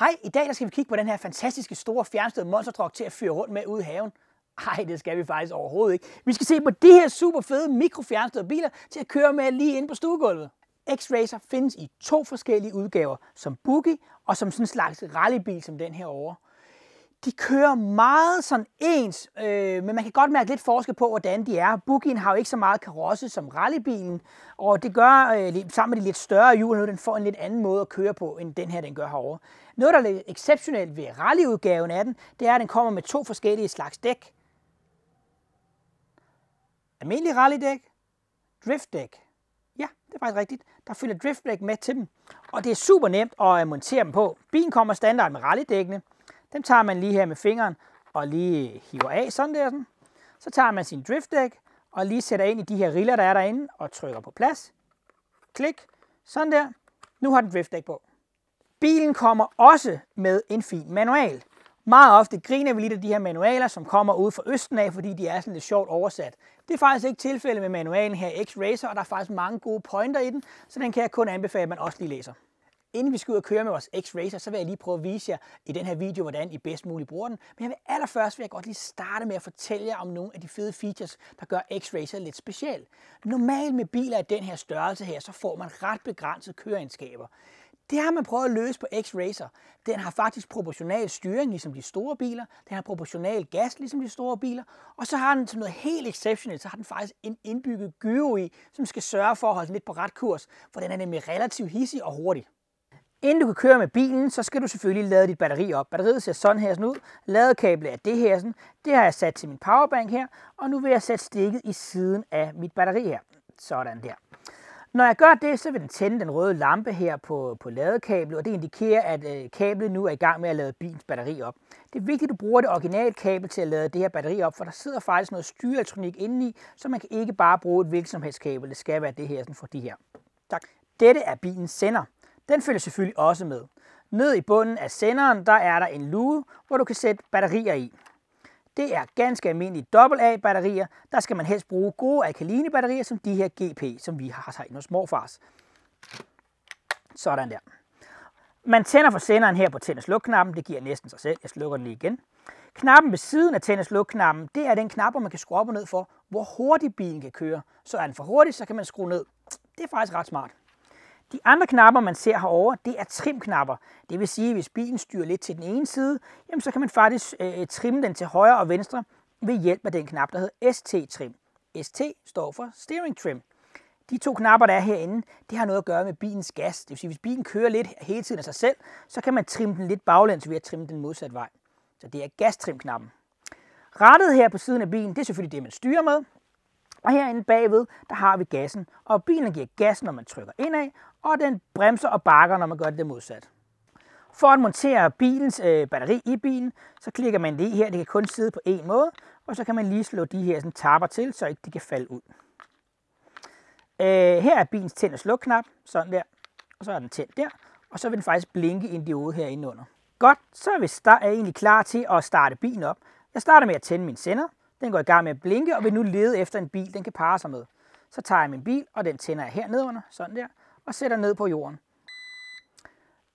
Hej, i dag der skal vi kigge på den her fantastiske store fjernstød monstertruck til at fyre rundt med ude i haven. Nej, det skal vi faktisk overhovedet ikke. Vi skal se på de her super fede mikrofjernstød biler til at køre med lige ind på stuegulvet. X-Racer findes i to forskellige udgaver, som boogie og som sådan en slags rallybil som den her over de kører meget sådan ens, øh, men man kan godt mærke lidt forskel på, hvordan de er. Boogien har jo ikke så meget karosse som rallybilen, og det gør øh, sammen med de lidt større hjul, nu den får en lidt anden måde at køre på, end den her, den gør herovre. Noget, der er lidt exceptionelt ved rallyudgaven af den, det er, at den kommer med to forskellige slags dæk. Almindelig rallydæk, driftdæk. Ja, det er faktisk rigtigt. Der følger driftdæk med til dem, og det er super nemt at montere dem på. Bilen kommer standard med rallydækkene, dem tager man lige her med fingeren og lige hiver af sådan der. Sådan. Så tager man sin driftdæk og lige sætter ind i de her riller, der er derinde og trykker på plads. Klik. Sådan der. Nu har den driftdæk på. Bilen kommer også med en fin manual. Meget ofte griner vi lidt af de her manualer, som kommer ud fra Østen af, fordi de er sådan lidt sjovt oversat. Det er faktisk ikke tilfældet med manualen her X-Racer, og der er faktisk mange gode pointer i den, så den kan jeg kun anbefale, at man også lige læser. Inden vi skal ud og køre med vores X-Racer, så vil jeg lige prøve at vise jer i den her video, hvordan I bedst muligt bruger den. Men jeg vil allerførst vil jeg godt lige starte med at fortælle jer om nogle af de fede features, der gør X-Racer lidt speciel. Normalt med biler af den her størrelse her, så får man ret begrænset køreegenskaber. Det har man prøvet at løse på X-Racer. Den har faktisk proportional styring, ligesom de store biler. Den har proportional gas, ligesom de store biler. Og så har den som noget helt exceptionelt, så har den faktisk en indbygget gyro i, som skal sørge for at holde den lidt på ret kurs, for den er nemlig relativt hissig og hurtig. Inden du kan køre med bilen, så skal du selvfølgelig lade dit batteri op. Batteriet ser sådan her sådan ud. Ladekablet er det her sådan. Det har jeg sat til min powerbank her, og nu vil jeg sætte stikket i siden af mit batteri her. Sådan der. Når jeg gør det, så vil den tænde den røde lampe her på, på ladekablet, og det indikerer, at øh, kablet nu er i gang med at lade bilens batteri op. Det er vigtigt, at du bruger det originale kabel til at lade det her batteri op, for der sidder faktisk noget styreelektronik indeni, så man kan ikke bare bruge et hvilket som helst kabel. Det skal være det her sådan for de her. Tak. Dette er bilens sender. Den følger selvfølgelig også med. Ned i bunden af senderen, der er der en luge, hvor du kan sætte batterier i. Det er ganske almindelige AA-batterier. Der skal man helst bruge gode alkaline batterier, som de her GP, som vi har herinde hos morfars. Sådan der. Man tænder for senderen her på tændes lukknappen. Det giver næsten sig selv. Jeg slukker den lige igen. Knappen ved siden af tændes lukknappen, det er den knap, hvor man kan skrue op og ned for, hvor hurtigt bilen kan køre. Så er den for hurtig, så kan man skrue ned. Det er faktisk ret smart. De andre knapper, man ser herovre, det er trimknapper. Det vil sige, at hvis bilen styrer lidt til den ene side, jamen så kan man faktisk øh, trimme den til højre og venstre ved hjælp af den knap, der hedder ST-trim. ST står for Steering Trim. De to knapper, der er herinde, det har noget at gøre med bilens gas. Det vil sige, hvis bilen kører lidt hele tiden af sig selv, så kan man trimme den lidt baglæns ved at trimme den modsatte vej. Så det er gastrimknappen. Rattet her på siden af bilen, det er selvfølgelig det, man styrer med. Og herinde bagved, der har vi gassen, og bilen giver gas, når man trykker indad, og den bremser og bakker, når man gør det modsat. For at montere bilens øh, batteri i bilen, så klikker man lige her, det kan kun sidde på en måde, og så kan man lige slå de her sådan, tapper til, så ikke de kan falde ud. Øh, her er bilens tænd- og slukknap, sådan der, og så er den tændt der, og så vil den faktisk blinke i en diode herinde under. Godt, så er vi er egentlig klar til at starte bilen op. Jeg starter med at tænde min sender, den går i gang med at blinke og vil nu lede efter en bil, den kan parre sig med. Så tager jeg min bil, og den tænder jeg hernede under, sådan der, og sætter ned på jorden.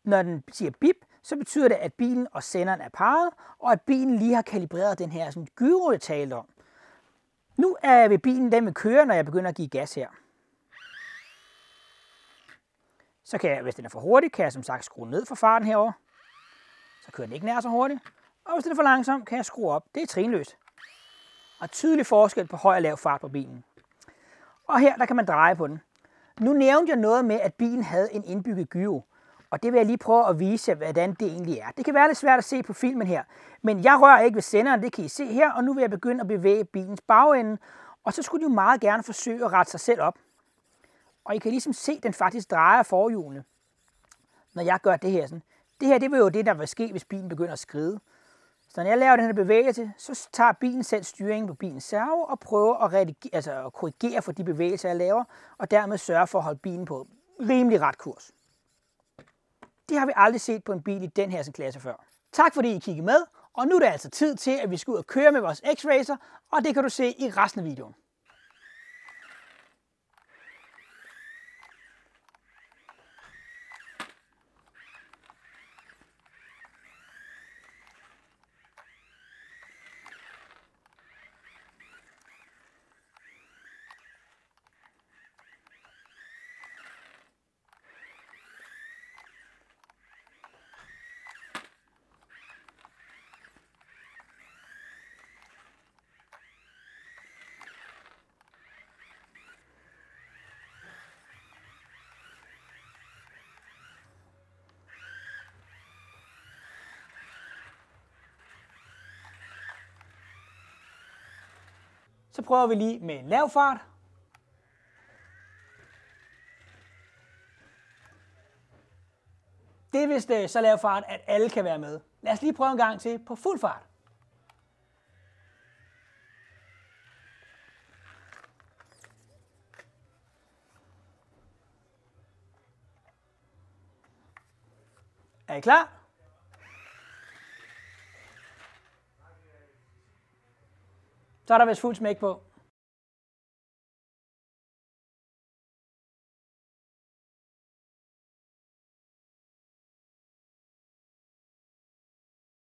Når den siger bip, så betyder det, at bilen og senderen er parret, og at bilen lige har kalibreret den her sådan gyro, jeg talte om. Nu er jeg ved bilen, den vil køre, når jeg begynder at give gas her. Så kan jeg, hvis den er for hurtig, kan jeg som sagt skrue ned for farten herover. Så kører den ikke nær så hurtigt. Og hvis den er for langsom, kan jeg skrue op. Det er trinløst og tydelig forskel på høj og lav fart på bilen. Og her der kan man dreje på den. Nu nævnte jeg noget med, at bilen havde en indbygget gyro, og det vil jeg lige prøve at vise hvordan det egentlig er. Det kan være lidt svært at se på filmen her, men jeg rører ikke ved senderen, det kan I se her, og nu vil jeg begynde at bevæge bilens bagende, og så skulle de jo meget gerne forsøge at rette sig selv op. Og I kan ligesom se, at den faktisk drejer forhjulene, når jeg gør det her. Sådan. Det her det var jo det, der vil ske, hvis bilen begynder at skride. Så når jeg laver den her bevægelse, så tager bilen selv styringen på bilens servo og prøver at, redigere, altså at korrigere for de bevægelser, jeg laver, og dermed sørge for at holde bilen på rimelig ret kurs. Det har vi aldrig set på en bil i den her klasse før. Tak fordi I kiggede med, og nu er det altså tid til, at vi skal ud og køre med vores X-Racer, og det kan du se i resten af videoen. Så prøver vi lige med en lav fart. Det er vist øh, så lav fart, at alle kan være med. Lad os lige prøve en gang til på fuld fart. Er I klar? Så er der vist fuld smæk på.